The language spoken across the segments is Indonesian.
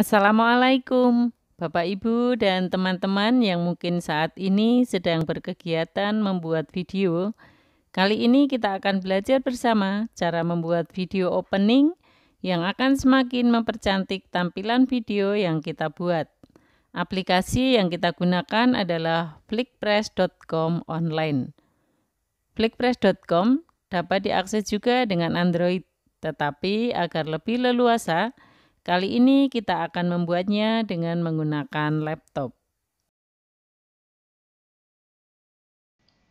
Assalamualaikum, Bapak Ibu, dan teman-teman yang mungkin saat ini sedang berkegiatan membuat video. Kali ini kita akan belajar bersama cara membuat video opening yang akan semakin mempercantik tampilan video yang kita buat. Aplikasi yang kita gunakan adalah flickpress.com online. Flickpress.com dapat diakses juga dengan Android, tetapi agar lebih leluasa, Kali ini kita akan membuatnya dengan menggunakan laptop.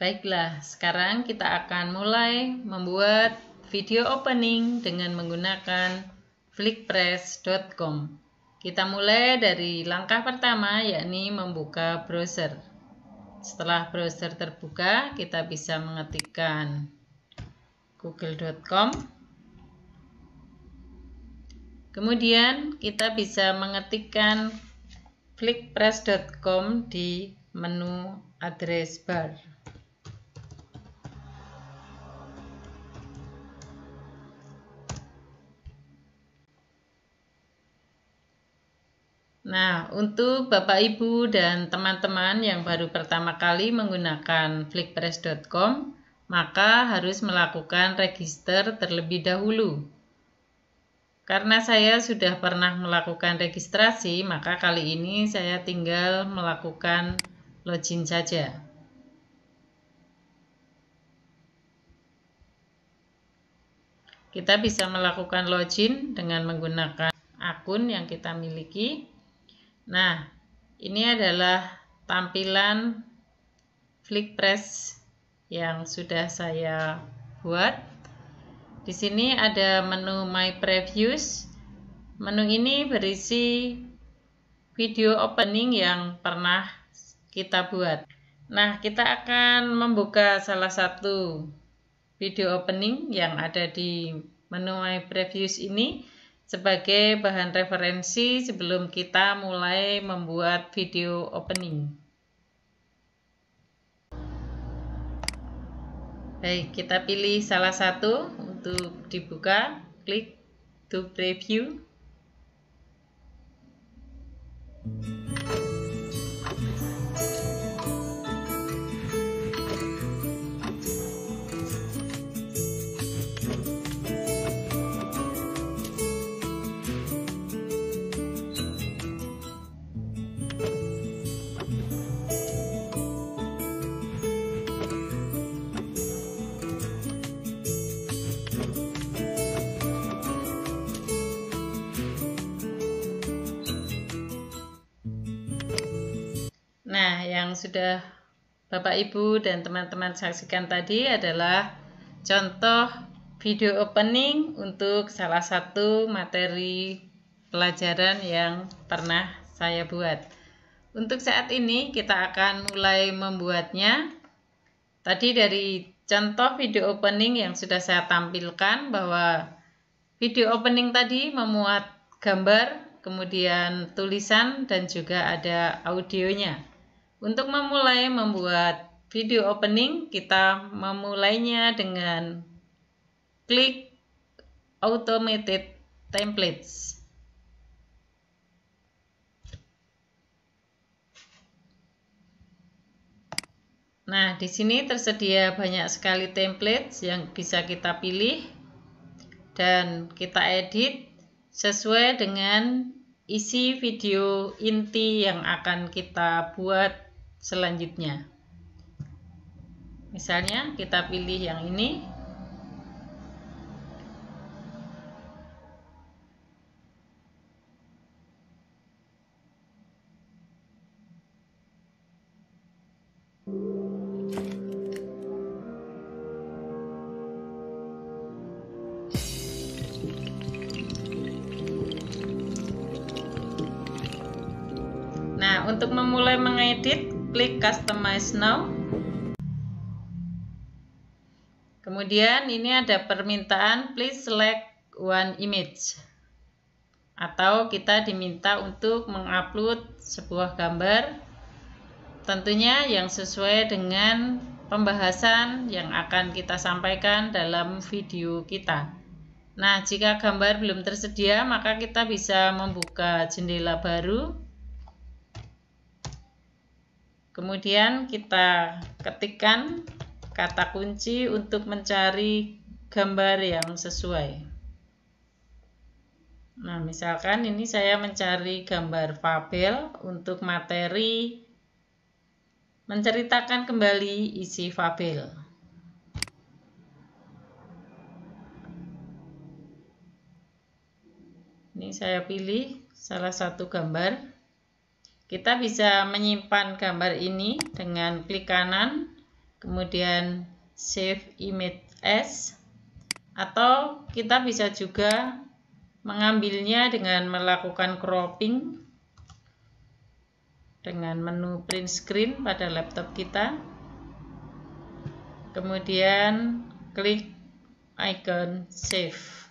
Baiklah, sekarang kita akan mulai membuat video opening dengan menggunakan flickpress.com. Kita mulai dari langkah pertama yakni membuka browser. Setelah browser terbuka, kita bisa mengetikkan google.com Kemudian kita bisa mengetikkan flickpress.com di menu address bar. Nah, untuk Bapak Ibu dan teman-teman yang baru pertama kali menggunakan flickpress.com, maka harus melakukan register terlebih dahulu. Karena saya sudah pernah melakukan registrasi, maka kali ini saya tinggal melakukan login saja. Kita bisa melakukan login dengan menggunakan akun yang kita miliki. Nah, ini adalah tampilan Flickpress yang sudah saya buat. Di sini ada menu My Previews. Menu ini berisi video opening yang pernah kita buat. Nah, kita akan membuka salah satu video opening yang ada di menu My Previews ini sebagai bahan referensi sebelum kita mulai membuat video opening. Baik, kita pilih salah satu itu dibuka klik to preview Nah, yang sudah Bapak Ibu dan teman-teman saksikan tadi adalah contoh video opening untuk salah satu materi pelajaran yang pernah saya buat. Untuk saat ini kita akan mulai membuatnya. Tadi dari contoh video opening yang sudah saya tampilkan bahwa video opening tadi memuat gambar, kemudian tulisan dan juga ada audionya. Untuk memulai membuat video opening, kita memulainya dengan klik Automated Templates. Nah, di sini tersedia banyak sekali templates yang bisa kita pilih dan kita edit sesuai dengan isi video inti yang akan kita buat selanjutnya. Misalnya kita pilih yang ini. Nah, untuk memulai mengedit Klik customize now. Kemudian ini ada permintaan please select one image. Atau kita diminta untuk mengupload sebuah gambar tentunya yang sesuai dengan pembahasan yang akan kita sampaikan dalam video kita. Nah, jika gambar belum tersedia, maka kita bisa membuka jendela baru Kemudian kita ketikkan kata kunci untuk mencari gambar yang sesuai. Nah, misalkan ini saya mencari gambar fabel untuk materi menceritakan kembali isi fabel. Ini saya pilih salah satu gambar. Kita bisa menyimpan gambar ini dengan klik kanan, kemudian save image as, atau kita bisa juga mengambilnya dengan melakukan cropping dengan menu print screen pada laptop kita. Kemudian klik icon save.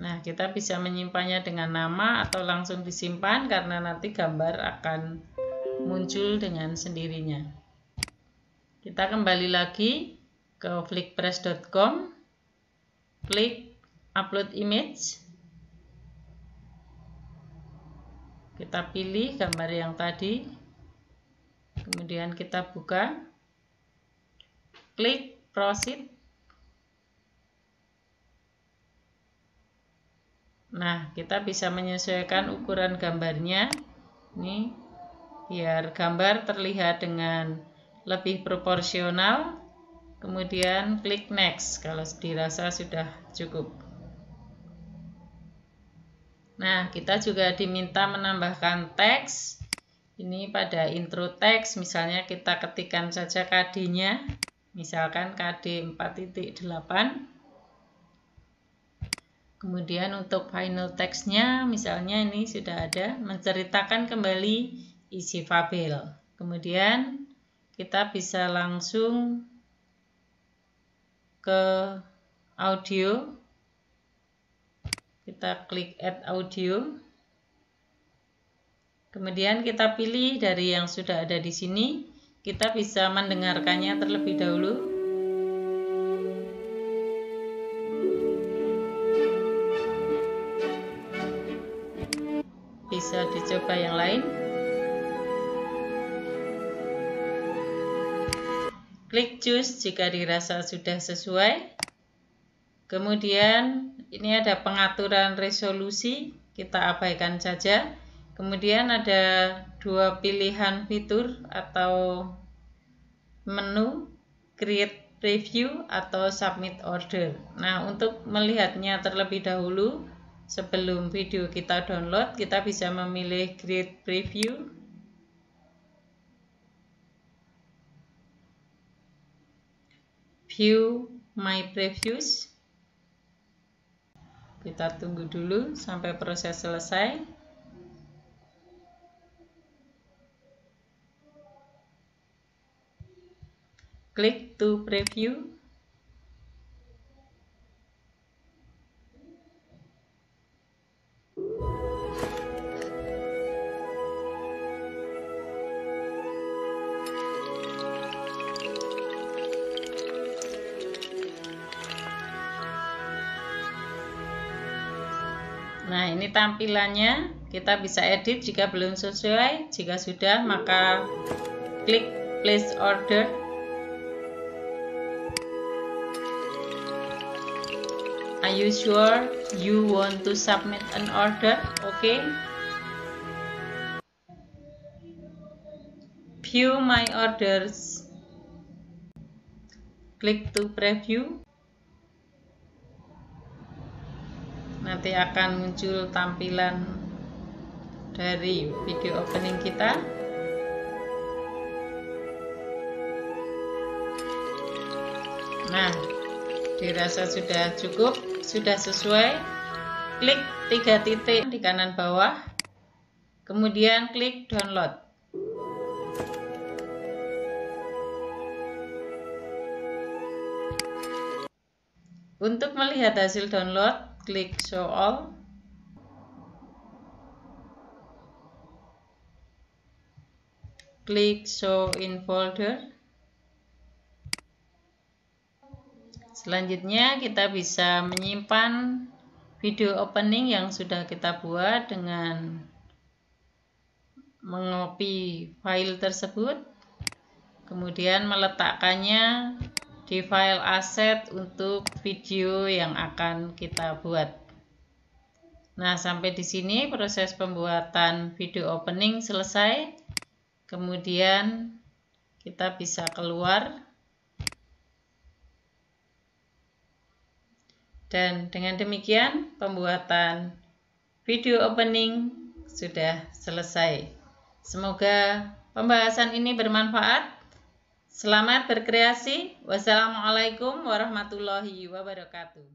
Nah, kita bisa menyimpannya dengan nama atau langsung disimpan karena nanti gambar akan muncul dengan sendirinya. Kita kembali lagi ke flickpress.com, klik upload image. Kita pilih gambar yang tadi, kemudian kita buka, klik proceed Nah, kita bisa menyesuaikan ukuran gambarnya. Ini biar gambar terlihat dengan lebih proporsional. Kemudian klik next kalau dirasa sudah cukup. Nah, kita juga diminta menambahkan teks. Ini pada intro teks, misalnya kita ketikkan saja KD-nya. Misalkan KD 4.8 Kemudian untuk final textnya, misalnya ini sudah ada, menceritakan kembali isi fabel. Kemudian kita bisa langsung ke audio. Kita klik add audio. Kemudian kita pilih dari yang sudah ada di sini. Kita bisa mendengarkannya terlebih dahulu. coba yang lain klik choose jika dirasa sudah sesuai kemudian ini ada pengaturan resolusi kita abaikan saja kemudian ada dua pilihan fitur atau menu create review atau submit order nah untuk melihatnya terlebih dahulu Sebelum video kita download, kita bisa memilih Create Preview. View My Previews. Kita tunggu dulu sampai proses selesai. Klik to preview. Nah, ini tampilannya. Kita bisa edit jika belum sesuai. Jika sudah, maka klik place order. Are you sure you want to submit an order? Oke. Okay. View my orders. Klik to preview. nanti akan muncul tampilan dari video opening kita nah dirasa sudah cukup sudah sesuai klik tiga titik di kanan bawah kemudian klik download Untuk melihat hasil download, klik show all klik show in folder selanjutnya kita bisa menyimpan video opening yang sudah kita buat dengan mengopi file tersebut kemudian meletakkannya di file aset untuk video yang akan kita buat. Nah, sampai di sini proses pembuatan video opening selesai. Kemudian kita bisa keluar. Dan dengan demikian pembuatan video opening sudah selesai. Semoga pembahasan ini bermanfaat. Selamat berkreasi. Wassalamualaikum warahmatullahi wabarakatuh.